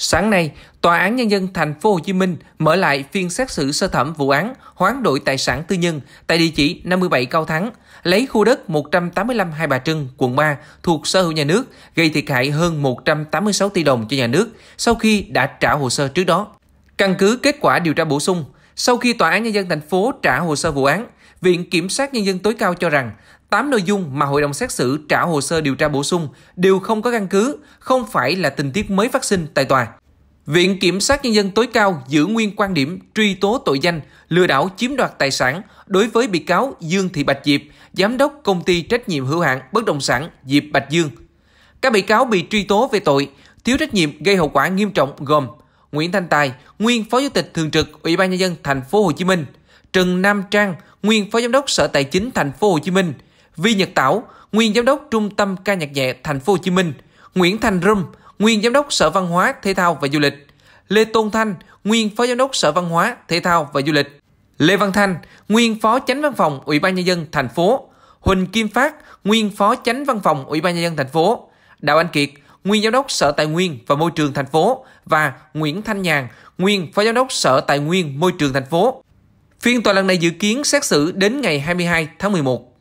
Sáng nay, Tòa án Nhân dân Thành phố Hồ Chí Minh mở lại phiên xét xử sơ thẩm vụ án hoán đổi tài sản tư nhân tại địa chỉ 57 Cao Thắng, lấy khu đất 185 Hai Bà Trưng, quận 3 thuộc sở hữu nhà nước, gây thiệt hại hơn 186 tỷ đồng cho nhà nước sau khi đã trả hồ sơ trước đó. Căn cứ kết quả điều tra bổ sung, sau khi Tòa án Nhân dân thành phố trả hồ sơ vụ án, Viện Kiểm sát Nhân dân tối cao cho rằng 8 nội dung mà hội đồng xét xử trả hồ sơ điều tra bổ sung đều không có căn cứ, không phải là tình tiết mới phát sinh tại tòa. Viện Kiểm sát Nhân dân tối cao giữ nguyên quan điểm truy tố tội danh lừa đảo chiếm đoạt tài sản đối với bị cáo Dương Thị Bạch Diệp, Giám đốc Công ty Trách nhiệm hữu hạn Bất động sản Diệp Bạch Dương. Các bị cáo bị truy tố về tội thiếu trách nhiệm gây hậu quả nghiêm trọng gồm Nguyễn Thanh Tài, nguyên Phó Chủ tịch thường trực Ủy ban nhân dân thành phố Hồ Chí Minh, Trần Nam Trang, nguyên Phó Giám đốc Sở Tài chính thành phố Hồ Chí Minh, Vi Nhật Tảo, nguyên Giám đốc Trung tâm ca nhạc nhẹ thành phố Hồ Chí Minh, Nguyễn Thành Rum, nguyên Giám đốc Sở Văn hóa, Thể thao và Du lịch, Lê Tôn Thanh, nguyên Phó Giám đốc Sở Văn hóa, Thể thao và Du lịch, Lê Văn Thanh, nguyên Phó Chánh Văn phòng Ủy ban nhân dân thành phố, Huỳnh Kim Phát, nguyên Phó Chánh Văn phòng Ủy ban nhân dân thành phố, Đào Anh Kiệt, nguyên giám đốc Sở Tài nguyên và Môi trường thành phố và Nguyễn Thanh Nhàn, nguyên phó giám đốc Sở Tài nguyên Môi trường thành phố. Phiên tòa lần này dự kiến xét xử đến ngày 22 tháng 11.